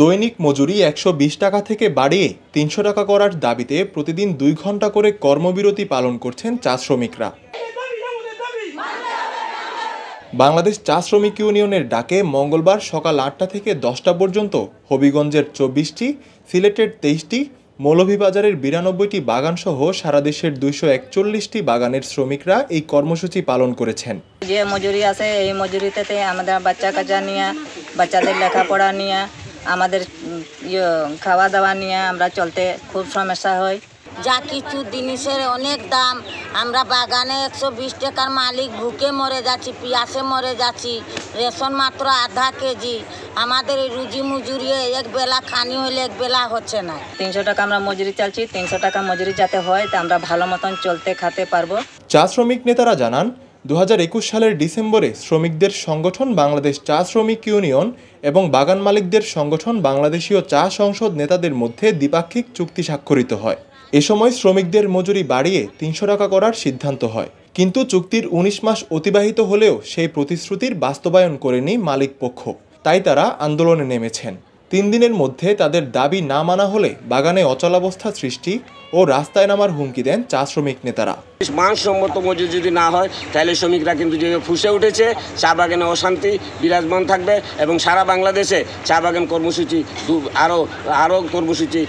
দৈনিক মজুরি একশো টাকা থেকে বাড়িয়ে তিনশো টাকা করার দাবিতে প্রতিদিন দুই ঘন্টা করে কর্মবিরতি পালন করছেন চা শ্রমিকরা বাংলাদেশ চা শ্রমিক ইউনিয়নের ডাকে মঙ্গলবার সকাল আটটা থেকে দশটা পর্যন্ত হবিগঞ্জের চব্বিশটি সিলেটের তেইশটি মৌলভীবাজারের বিরানব্বইটি বাগানসহ সারা দেশের দুইশো একচল্লিশটি বাগানের শ্রমিকরা এই কর্মসূচি পালন করেছেন যে মজুরি আছে এই মজুরিতে আমাদের বাচ্চা কাচা নিয়ে বাচ্চাদের লেখাপড়া নিয়ে আমাদের ইয়ে, খাওয়া দাওয়া নিয়ে আমরা চলতে খুব সমস্যা হয় যা কিছু জিনিসের অনেক দাম আমরা বাগানে একশো বিশ টাকার মালিক ভুকে মরে যাচ্ছি পিয়াসে মরে যাচ্ছি রেশন মাত্র আধা কেজি আমাদের রুজি মজুরি এক বেলা খানি হলে এক বেলা হচ্ছে না তিনশো টাকা আমরা মজুরি চালছি তিনশো টাকা মজুরি যাতে হয় তা আমরা ভালো মতন চলতে খাতে পারবো চা শ্রমিক নেতারা জানান দু সালের ডিসেম্বরে শ্রমিকদের সংগঠন বাংলাদেশ চা শ্রমিক ইউনিয়ন এবং বাগান মালিকদের সংগঠন বাংলাদেশীয় চা সংসদ নেতাদের মধ্যে দ্বিপাক্ষিক চুক্তি স্বাক্ষরিত হয় এ সময় শ্রমিকদের মজুরি বাড়িয়ে তিনশো টাকা করার সিদ্ধান্ত হয় কিন্তু চুক্তির ১৯ মাস অতিবাহিত হলেও সেই প্রতিশ্রুতির বাস্তবায়ন করেনি মালিক পক্ষ তাই তারা আন্দোলনে নেমেছেন তিন দিনের মধ্যে তাদের দাবি না মানা হলে বাগানে অচলাবস্থা সৃষ্টি ও রাস্তায় নামার হুমকি দেন চা শ্রমিক নেতারা মানসম্মত মজুরি যদি না হয় তাহলে শ্রমিকরা কিন্তু যে ফুসে উঠেছে চা বাগানে অশান্তি বিরাজমান থাকবে এবং সারা বাংলাদেশে চা বাগান কর্মসূচি আরও আরও কর্মসূচি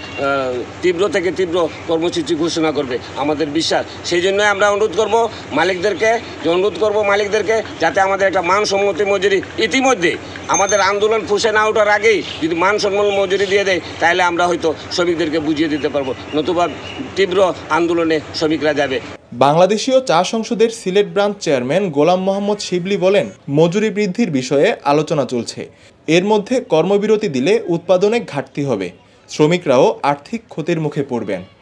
তীব্র থেকে তীব্র কর্মসূচি ঘোষণা করবে আমাদের বিশ্বাস সেই জন্যই আমরা অনুরোধ করব মালিকদেরকে অনুরোধ করব মালিকদেরকে যাতে আমাদের একটা মানসম্মতি মজুরি ইতিমধ্যে আমাদের আন্দোলন ফুসে না ওঠার আগেই যদি মান সম্মান মজুরি দিয়ে দেয় তাহলে আমরা হয়তো শ্রমিকদেরকে বুঝিয়ে দিতে পারবো নতুবা তীব্র আন্দোলনে শ্রমিকরা যাবে বাংলাদেশীয় চা সংসদের সিলেট ব্রাঞ্চ চেয়ারম্যান গোলাম মোহাম্মদ শিবলি বলেন মজুরি বৃদ্ধির বিষয়ে আলোচনা চলছে এর মধ্যে কর্মবিরতি দিলে উৎপাদনে ঘাটতি হবে শ্রমিকরাও আর্থিক ক্ষতির মুখে পড়বেন